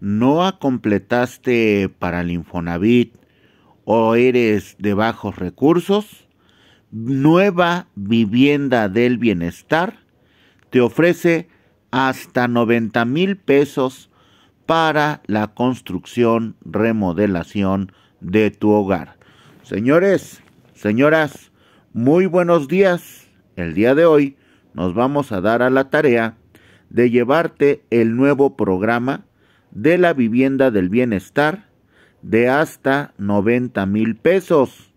no completaste para el Infonavit o eres de bajos recursos, Nueva Vivienda del Bienestar te ofrece hasta 90 mil pesos para la construcción, remodelación de tu hogar. Señores, señoras, muy buenos días. El día de hoy nos vamos a dar a la tarea de llevarte el nuevo programa de la vivienda del bienestar de hasta 90 mil pesos.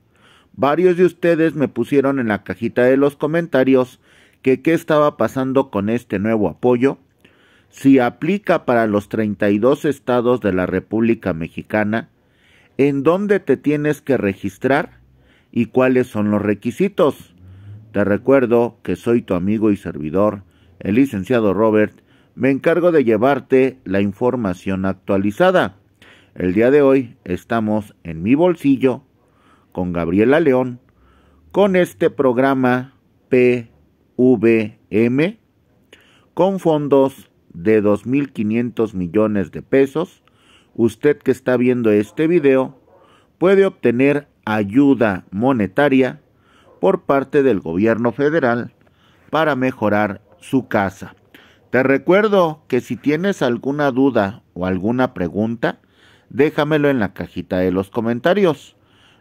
Varios de ustedes me pusieron en la cajita de los comentarios que qué estaba pasando con este nuevo apoyo, si aplica para los 32 estados de la República Mexicana, en dónde te tienes que registrar y cuáles son los requisitos. Te recuerdo que soy tu amigo y servidor, el licenciado Robert, me encargo de llevarte la información actualizada. El día de hoy estamos en mi bolsillo con Gabriela León con este programa PVM con fondos de 2.500 millones de pesos. Usted que está viendo este video puede obtener ayuda monetaria por parte del gobierno federal para mejorar su casa. Te recuerdo que si tienes alguna duda o alguna pregunta, déjamelo en la cajita de los comentarios.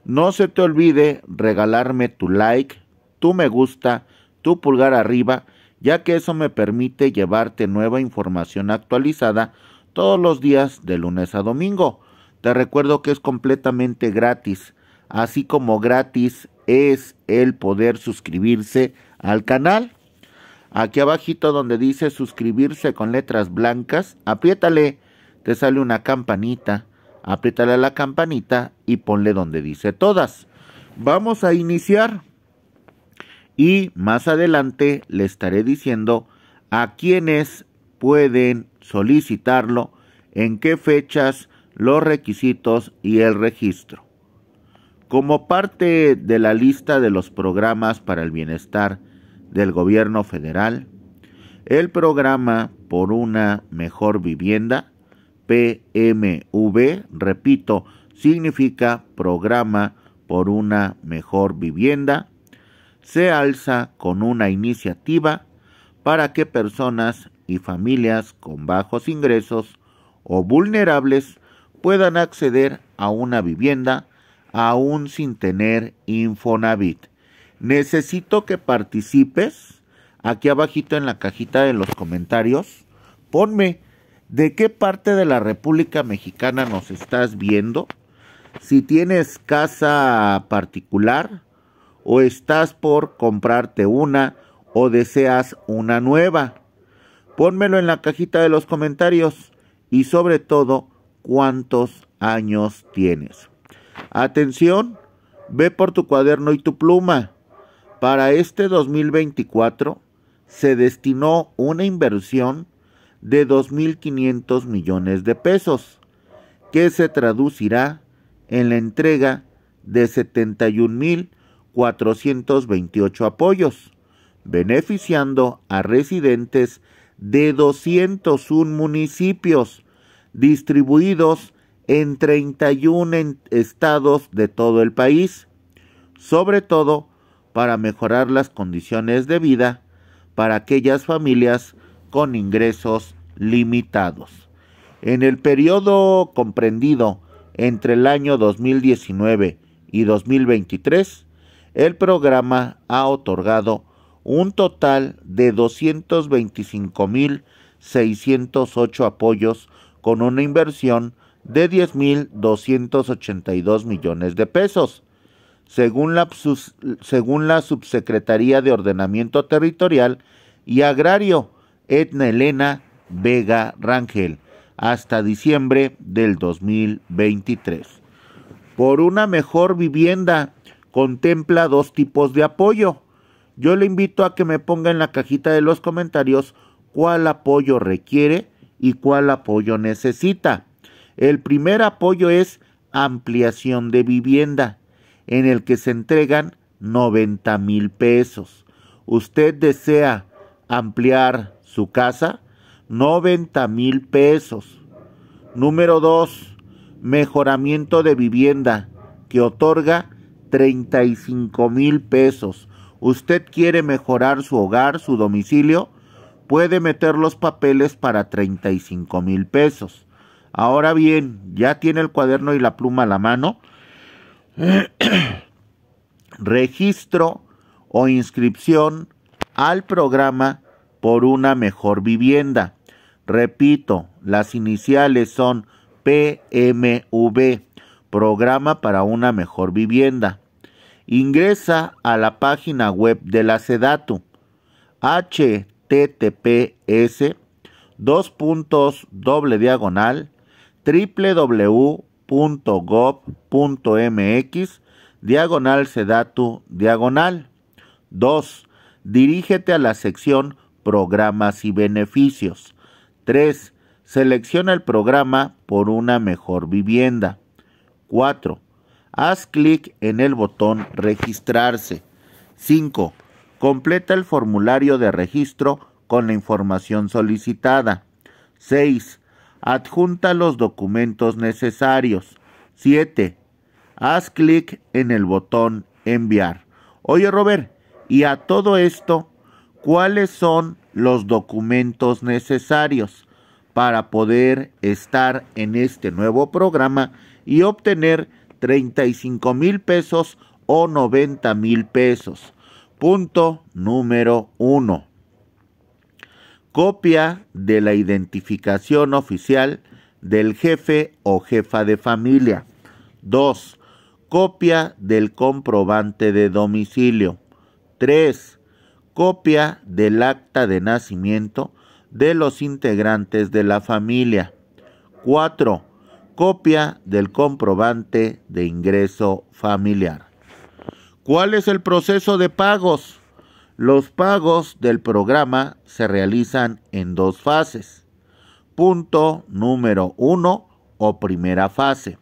No se te olvide regalarme tu like, tu me gusta, tu pulgar arriba, ya que eso me permite llevarte nueva información actualizada todos los días de lunes a domingo. Te recuerdo que es completamente gratis, así como gratis es el poder suscribirse al canal aquí abajito donde dice suscribirse con letras blancas, apriétale, te sale una campanita, apriétale a la campanita y ponle donde dice todas. Vamos a iniciar y más adelante le estaré diciendo a quienes pueden solicitarlo, en qué fechas, los requisitos y el registro. Como parte de la lista de los programas para el bienestar, del gobierno federal, el programa por una mejor vivienda, PMV, repito, significa programa por una mejor vivienda, se alza con una iniciativa para que personas y familias con bajos ingresos o vulnerables puedan acceder a una vivienda aún sin tener Infonavit. Necesito que participes aquí abajito en la cajita de los comentarios. Ponme de qué parte de la República Mexicana nos estás viendo. Si tienes casa particular o estás por comprarte una o deseas una nueva. Pónmelo en la cajita de los comentarios y sobre todo cuántos años tienes. Atención, ve por tu cuaderno y tu pluma. Para este 2024 se destinó una inversión de 2.500 millones de pesos, que se traducirá en la entrega de 71.428 apoyos, beneficiando a residentes de 201 municipios distribuidos en 31 estados de todo el país, sobre todo para mejorar las condiciones de vida para aquellas familias con ingresos limitados. En el periodo comprendido entre el año 2019 y 2023, el programa ha otorgado un total de 225.608 apoyos con una inversión de 10.282 millones de pesos, según la, Subsecretaría de Ordenamiento Territorial y Agrario, Etna Elena Vega Rangel, hasta diciembre del 2023. Por una mejor vivienda, contempla dos tipos de apoyo. Yo le invito a que me ponga en la cajita de los comentarios cuál apoyo requiere y cuál apoyo necesita. El primer apoyo es ampliación de vivienda en el que se entregan 90 mil pesos. Usted desea ampliar su casa, 90 mil pesos. Número 2. Mejoramiento de vivienda que otorga 35 mil pesos. Usted quiere mejorar su hogar, su domicilio, puede meter los papeles para 35 mil pesos. Ahora bien, ya tiene el cuaderno y la pluma a la mano registro o inscripción al programa por una mejor vivienda. Repito, las iniciales son PMV, Programa para una mejor vivienda. Ingresa a la página web de la SEDATU https dos puntos doble diagonal www .gov.mx diagonal tu diagonal. 2. Dirígete a la sección Programas y beneficios. 3. Selecciona el programa por una mejor vivienda. 4. Haz clic en el botón Registrarse. 5. Completa el formulario de registro con la información solicitada. 6 adjunta los documentos necesarios. 7. Haz clic en el botón enviar. Oye Robert, y a todo esto, ¿cuáles son los documentos necesarios para poder estar en este nuevo programa y obtener 35 mil pesos o 90 mil pesos? Punto número 1 copia de la identificación oficial del jefe o jefa de familia. 2. Copia del comprobante de domicilio. 3. Copia del acta de nacimiento de los integrantes de la familia. 4. Copia del comprobante de ingreso familiar. ¿Cuál es el proceso de pagos? Los pagos del programa se realizan en dos fases. Punto número uno o primera fase.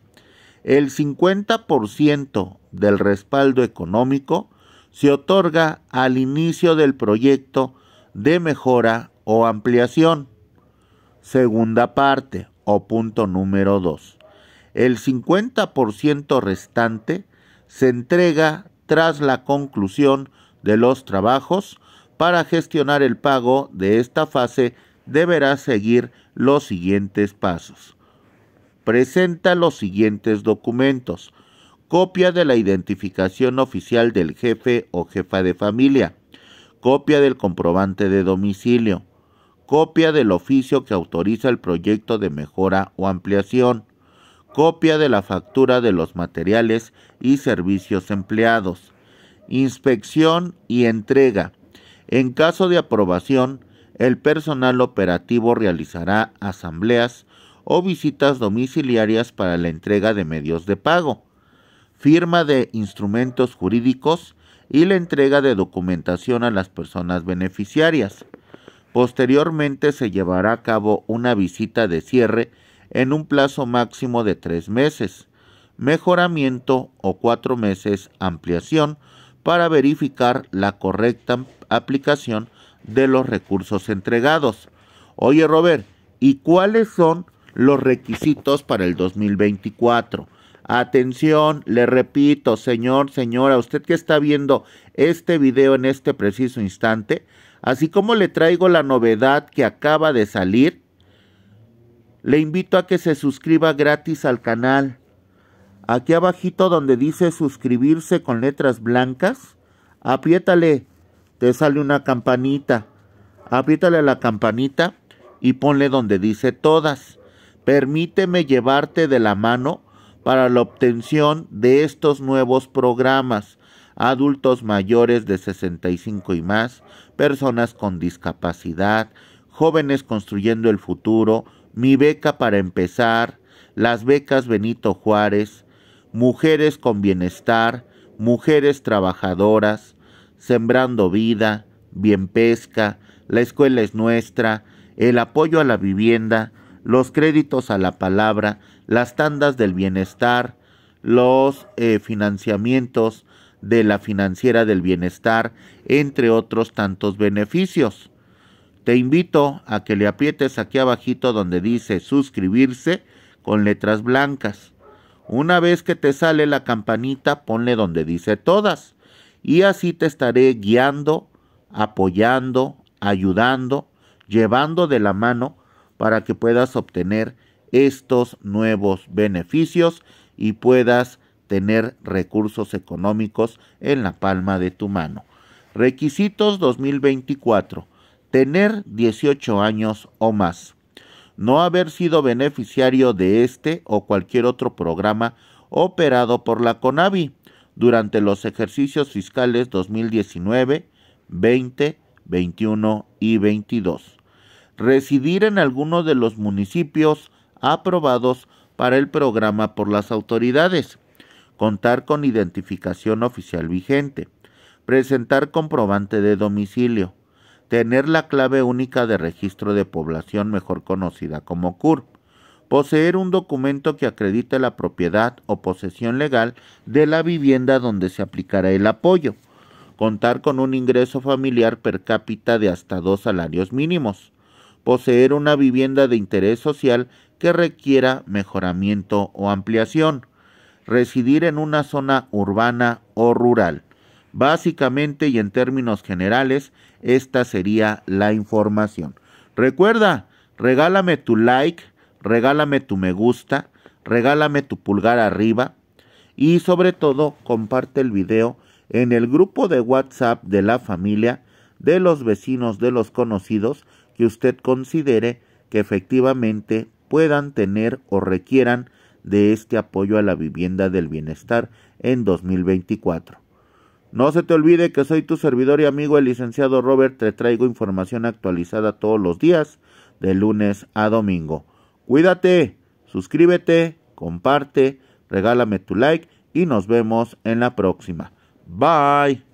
El 50% del respaldo económico se otorga al inicio del proyecto de mejora o ampliación. Segunda parte o punto número dos. El 50% restante se entrega tras la conclusión de los trabajos, para gestionar el pago de esta fase deberá seguir los siguientes pasos. Presenta los siguientes documentos. Copia de la identificación oficial del jefe o jefa de familia. Copia del comprobante de domicilio. Copia del oficio que autoriza el proyecto de mejora o ampliación. Copia de la factura de los materiales y servicios empleados inspección y entrega. En caso de aprobación, el personal operativo realizará asambleas o visitas domiciliarias para la entrega de medios de pago, firma de instrumentos jurídicos y la entrega de documentación a las personas beneficiarias. Posteriormente se llevará a cabo una visita de cierre en un plazo máximo de tres meses, mejoramiento o cuatro meses ampliación para verificar la correcta aplicación de los recursos entregados. Oye Robert, ¿y cuáles son los requisitos para el 2024? Atención, le repito, señor, señora, usted que está viendo este video en este preciso instante, así como le traigo la novedad que acaba de salir, le invito a que se suscriba gratis al canal aquí abajito donde dice suscribirse con letras blancas, apriétale, te sale una campanita, apriétale la campanita y ponle donde dice todas. Permíteme llevarte de la mano para la obtención de estos nuevos programas. Adultos mayores de 65 y más, personas con discapacidad, jóvenes construyendo el futuro, mi beca para empezar, las becas Benito Juárez, mujeres con bienestar, mujeres trabajadoras, sembrando vida, bien pesca, la escuela es nuestra, el apoyo a la vivienda, los créditos a la palabra, las tandas del bienestar, los eh, financiamientos de la financiera del bienestar, entre otros tantos beneficios. Te invito a que le aprietes aquí abajito donde dice suscribirse con letras blancas una vez que te sale la campanita, ponle donde dice todas. Y así te estaré guiando, apoyando, ayudando, llevando de la mano para que puedas obtener estos nuevos beneficios y puedas tener recursos económicos en la palma de tu mano. Requisitos 2024. Tener 18 años o más no haber sido beneficiario de este o cualquier otro programa operado por la CONAVI durante los ejercicios fiscales 2019, 20, 21 y 22. Residir en alguno de los municipios aprobados para el programa por las autoridades. Contar con identificación oficial vigente. Presentar comprobante de domicilio tener la clave única de registro de población mejor conocida como CURP, poseer un documento que acredite la propiedad o posesión legal de la vivienda donde se aplicará el apoyo, contar con un ingreso familiar per cápita de hasta dos salarios mínimos, poseer una vivienda de interés social que requiera mejoramiento o ampliación, residir en una zona urbana o rural, Básicamente y en términos generales, esta sería la información. Recuerda, regálame tu like, regálame tu me gusta, regálame tu pulgar arriba y sobre todo comparte el video en el grupo de WhatsApp de la familia, de los vecinos, de los conocidos que usted considere que efectivamente puedan tener o requieran de este apoyo a la vivienda del bienestar en 2024. No se te olvide que soy tu servidor y amigo el licenciado Robert. Te traigo información actualizada todos los días, de lunes a domingo. Cuídate, suscríbete, comparte, regálame tu like y nos vemos en la próxima. Bye.